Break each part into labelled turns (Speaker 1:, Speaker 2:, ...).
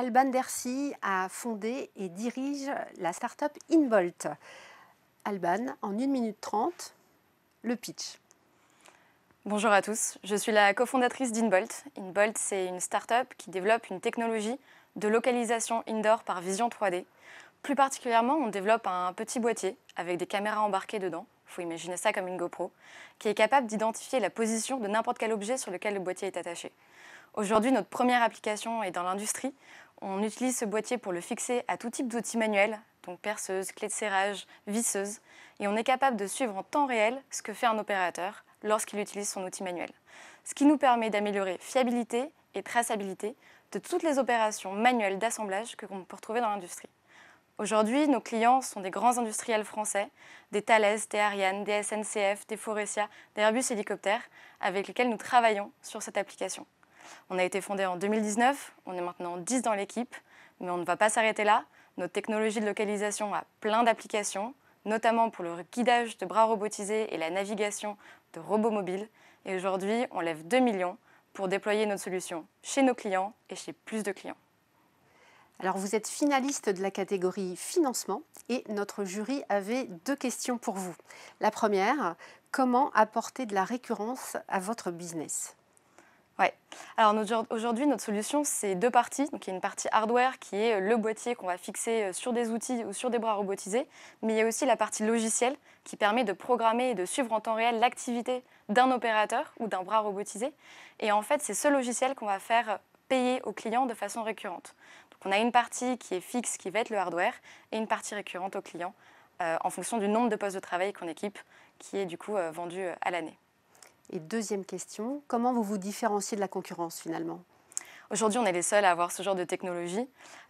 Speaker 1: Alban Dercy a fondé et dirige la start-up Involt. Alban, en 1 minute 30, le pitch. Bonjour à tous, je suis la cofondatrice d'INVOLT.
Speaker 2: INVOLT, c'est une start-up qui développe une technologie de localisation indoor par vision 3D. Plus particulièrement, on développe un petit boîtier avec des caméras embarquées dedans il faut imaginer ça comme une GoPro, qui est capable d'identifier la position de n'importe quel objet sur lequel le boîtier est attaché. Aujourd'hui, notre première application est dans l'industrie. On utilise ce boîtier pour le fixer à tout type d'outils manuels, donc perceuse, clés de serrage, visseuse, et on est capable de suivre en temps réel ce que fait un opérateur lorsqu'il utilise son outil manuel. Ce qui nous permet d'améliorer fiabilité et traçabilité de toutes les opérations manuelles d'assemblage que l'on peut retrouver dans l'industrie. Aujourd'hui, nos clients sont des grands industriels français, des Thales, des Ariane, des SNCF, des Forestia, des Airbus Hélicoptères, avec lesquels nous travaillons sur cette application. On a été fondé en 2019, on est maintenant 10 dans l'équipe, mais on ne va pas s'arrêter là. Notre technologie de localisation a plein d'applications, notamment pour le guidage de bras robotisés et la navigation de robots mobiles. Et aujourd'hui, on lève 2 millions pour déployer
Speaker 1: notre solution chez nos clients et chez plus de clients. Alors vous êtes finaliste de la catégorie financement et notre jury avait deux questions pour vous. La première, comment apporter de la récurrence à votre business Ouais.
Speaker 2: Alors aujourd'hui, notre solution, c'est deux parties. Donc, il y a une partie hardware qui est le boîtier qu'on va fixer euh, sur des outils ou sur des bras robotisés, mais il y a aussi la partie logicielle qui permet de programmer et de suivre en temps réel l'activité d'un opérateur ou d'un bras robotisé. Et en fait, c'est ce logiciel qu'on va faire payer aux clients de façon récurrente. Donc on a une partie qui est fixe, qui va être le hardware, et une partie récurrente aux clients euh, en fonction du nombre de postes de travail qu'on équipe, qui est du coup euh, vendu euh, à l'année.
Speaker 1: Et deuxième question, comment vous vous différenciez de la concurrence finalement
Speaker 2: Aujourd'hui, on est les seuls à avoir ce genre de technologie.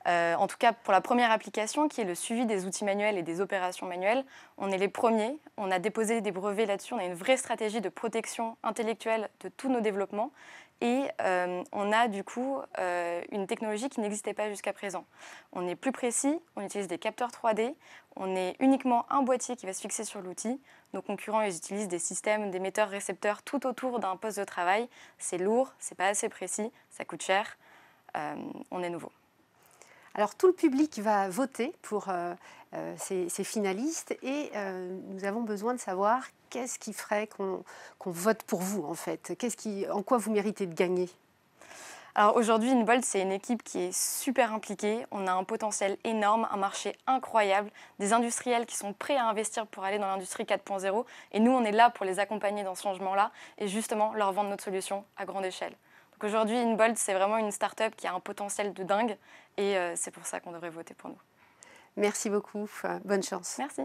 Speaker 2: en tout cas, pour la première application, qui est le suivi des outils manuels et des opérations manuelles, on est les premiers. On a déposé des brevets là-dessus. On a une vraie stratégie de protection intellectuelle de tous nos développements. Et euh, on a du coup euh, une technologie qui n'existait pas jusqu'à présent. On est plus précis, on utilise des capteurs 3D, on est uniquement un boîtier qui va se fixer sur l'outil. Nos concurrents, ils utilisent des systèmes, démetteurs récepteurs tout autour d'un poste de travail. C'est lourd, c'est pas assez précis, ça coûte cher, euh, on est
Speaker 1: nouveau. Alors tout le public va voter pour euh, euh, ces, finalistes et euh, nous avons besoin de savoir qu'est-ce qui ferait qu'on vote pour vous en fait, quest qui, en quoi vous méritez de gagner.
Speaker 2: Alors aujourd'hui, Inbold, c'est une équipe qui est super impliquée. On a un potentiel énorme, un marché incroyable, des industriels qui sont prêts à investir pour aller dans l'industrie 4.0. Et nous, on est là pour les accompagner dans ce changement-là et justement leur vendre notre solution à grande échelle. Aujourd'hui, Inbold, c'est vraiment une start-up qui a un potentiel de dingue. Et euh, c'est pour ça qu'on devrait voter pour nous.
Speaker 1: Merci beaucoup. Bonne chance. Merci.